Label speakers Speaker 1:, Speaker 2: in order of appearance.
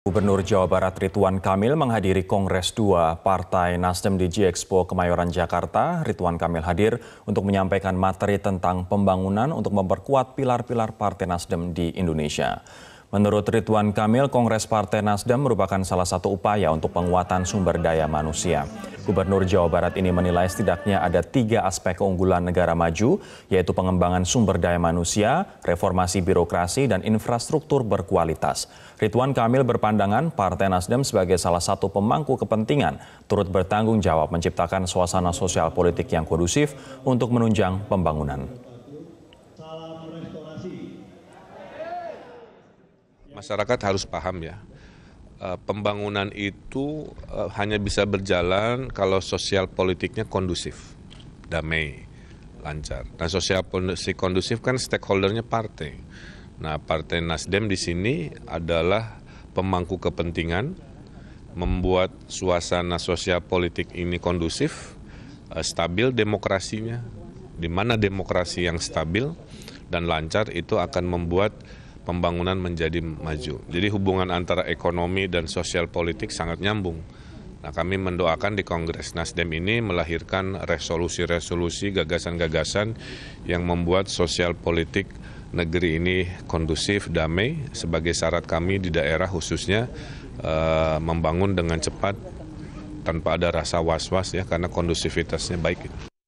Speaker 1: Gubernur Jawa Barat Ridwan Kamil menghadiri Kongres 2 Partai Nasdem di G-Expo Kemayoran Jakarta. Ridwan Kamil hadir untuk menyampaikan materi tentang pembangunan untuk memperkuat pilar-pilar Partai Nasdem di Indonesia. Menurut Ridwan Kamil, Kongres Partai Nasdem merupakan salah satu upaya untuk penguatan sumber daya manusia. Gubernur Jawa Barat ini menilai setidaknya ada tiga aspek keunggulan negara maju, yaitu pengembangan sumber daya manusia, reformasi birokrasi, dan infrastruktur berkualitas. Ridwan Kamil berpandangan Partai Nasdem sebagai salah satu pemangku kepentingan turut bertanggung jawab menciptakan suasana sosial politik yang kondusif untuk menunjang pembangunan. Masyarakat harus paham ya,
Speaker 2: eh, pembangunan itu eh, hanya bisa berjalan kalau sosial politiknya kondusif, damai, lancar. Nah sosial politik kondusif kan stakeholdernya partai. Nah partai Nasdem di sini adalah pemangku kepentingan, membuat suasana sosial politik ini kondusif, eh, stabil demokrasinya, di mana demokrasi yang stabil dan lancar itu akan membuat pembangunan menjadi maju. Jadi hubungan antara ekonomi dan sosial politik sangat nyambung. Nah, kami mendoakan di Kongres Nasdem ini melahirkan resolusi-resolusi, gagasan-gagasan yang membuat sosial politik negeri ini kondusif, damai sebagai syarat kami di daerah khususnya eh, membangun dengan cepat tanpa ada rasa was-was ya karena kondusivitasnya baik.